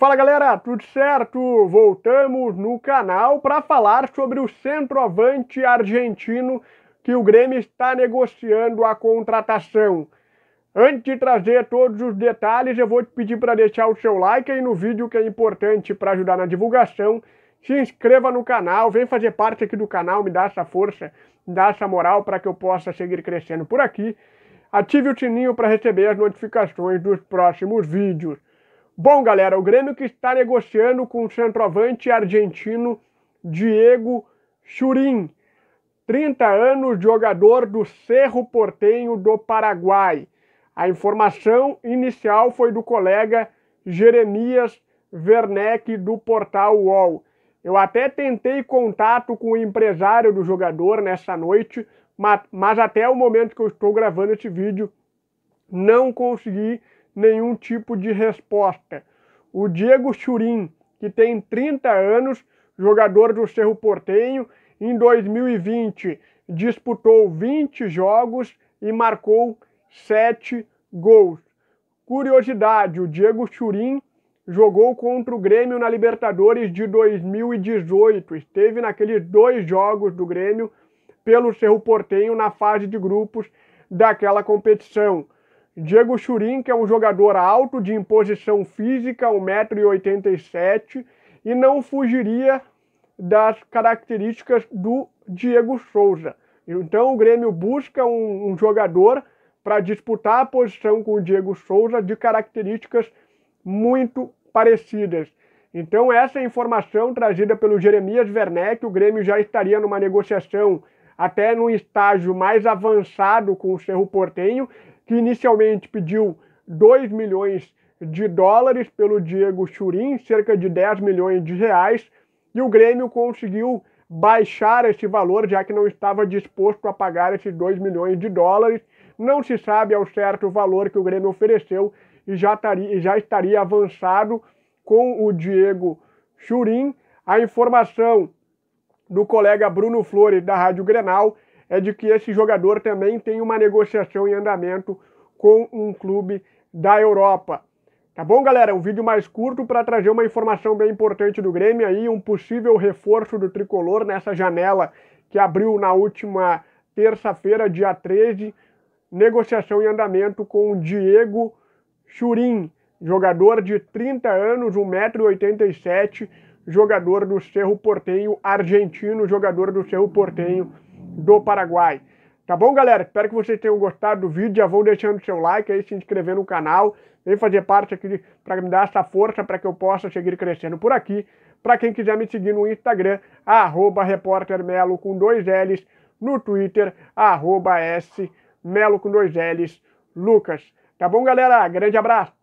Fala galera, tudo certo? Voltamos no canal para falar sobre o centroavante argentino que o Grêmio está negociando a contratação. Antes de trazer todos os detalhes, eu vou te pedir para deixar o seu like aí no vídeo, que é importante para ajudar na divulgação. Se inscreva no canal, vem fazer parte aqui do canal, me dá essa força, me dá essa moral para que eu possa seguir crescendo por aqui. Ative o sininho para receber as notificações dos próximos vídeos. Bom, galera, o Grêmio que está negociando com o centroavante argentino Diego Churin, 30 anos, jogador do Cerro Portenho do Paraguai. A informação inicial foi do colega Jeremias Werneck do portal UOL. Eu até tentei contato com o empresário do jogador nessa noite, mas, mas até o momento que eu estou gravando esse vídeo, não consegui nenhum tipo de resposta. O Diego Churin, que tem 30 anos, jogador do Cerro Portenho, em 2020 disputou 20 jogos e marcou 7 gols. Curiosidade: o Diego Churin jogou contra o Grêmio na Libertadores de 2018. Esteve naqueles dois jogos do Grêmio pelo Cerro Portenho na fase de grupos daquela competição. Diego Churin, que é um jogador alto de imposição física, 1,87m, e não fugiria das características do Diego Souza. Então o Grêmio busca um, um jogador para disputar a posição com o Diego Souza de características muito parecidas. Então essa é informação trazida pelo Jeremias Werneck, o Grêmio já estaria numa negociação até num estágio mais avançado com o Cerro Portenho, que inicialmente pediu 2 milhões de dólares pelo Diego Churin, cerca de 10 milhões de reais, e o Grêmio conseguiu baixar esse valor, já que não estava disposto a pagar esses 2 milhões de dólares. Não se sabe ao certo o valor que o Grêmio ofereceu e já estaria, já estaria avançado com o Diego Churin. A informação do colega Bruno Flores da Rádio Grenal é de que esse jogador também tem uma negociação em andamento com um clube da Europa. Tá bom, galera? Um vídeo mais curto para trazer uma informação bem importante do Grêmio aí, um possível reforço do tricolor nessa janela que abriu na última terça-feira, dia 13, negociação em andamento com o Diego Churin, jogador de 30 anos, 1,87m, jogador do Cerro Porteio argentino, jogador do Cerro Porteio do Paraguai. Tá bom, galera? Espero que vocês tenham gostado do vídeo. Já vão deixando seu like aí, se inscrever no canal. Vem fazer parte aqui para me dar essa força para que eu possa seguir crescendo por aqui. Para quem quiser me seguir no Instagram, arroba repórtermelo com dois L's. No Twitter, arroba S Melo com dois L's Lucas. Tá bom, galera? Grande abraço!